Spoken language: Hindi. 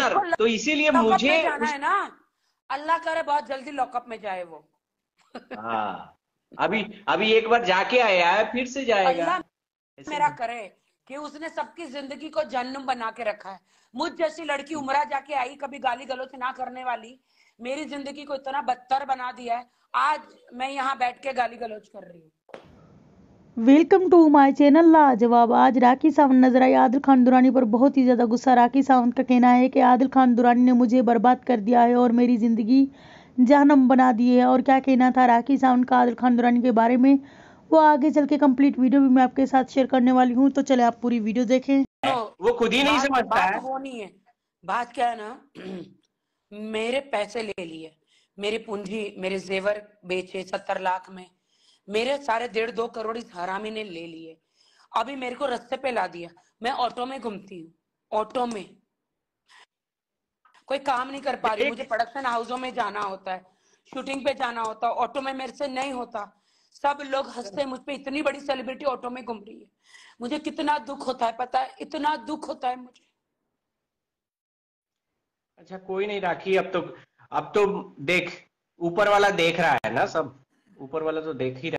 यार तो इसीलिए मुझे उस... है ना अल्लाह करे बहुत जल्दी लॉकअप में जाए वो हाँ अभी अभी एक बार जाके आया है फिर से जाएगा मेरा करे कि उसने सबकी जिंदगी को जन्म बना के रखा है मुझ जैसी लड़की हम्म। उमरा जाके आई कभी गाली गलोच ना करने वाली मेरी जिंदगी को इतना बदतर बना दिया है आज मैं यहाँ बैठ के गाली गलोच कर रही हूँ वेलकम टू माय चैनल लाजवाब आज राखी सावंत नजर आई आदिल खान दुरानी पर बहुत ही ज़्यादा गुस्सा राखी सावंत का कहना है कि आदिल खान दुरानी ने मुझे बर्बाद कर दिया है और मेरी ज़िंदगी जहनम बना दी है और क्या कहना था राखी सावंत का आदिल खान दुरानी के बारे में वो आगे चल के कम्प्लीट वीडियो भी मैं आपके साथ शेयर करने वाली हूँ तो चले आप पूरी वीडियो देखें वो खुद ही नहीं समझता है वो नहीं है बात क्या है ना मेरे पैसे ले लिए मेरी पूंजी मेरे जेवर बेचे सत्तर लाख में मेरे सारे डेढ़ दो करोड़ इस हरामी ने ले लिए अभी मेरे को रस्ते पे ला दिया मैं ऑटो में घूमती हूँ ऑटो में कोई काम नहीं कर पा रही मुझे प्रोडक्शन हाउसों में जाना होता है शूटिंग पे जाना होता ऑटो में मेरे से नहीं होता सब लोग हंसते मुझ पर इतनी बड़ी सेलिब्रिटी ऑटो में घूम रही है मुझे कितना दुख होता है पता है इतना दुख होता है मुझे अच्छा कोई नहीं राखी अब तो अब तो देख ऊपर वाला देख रहा है ना सब ऊपर वाला तो देख ही रहा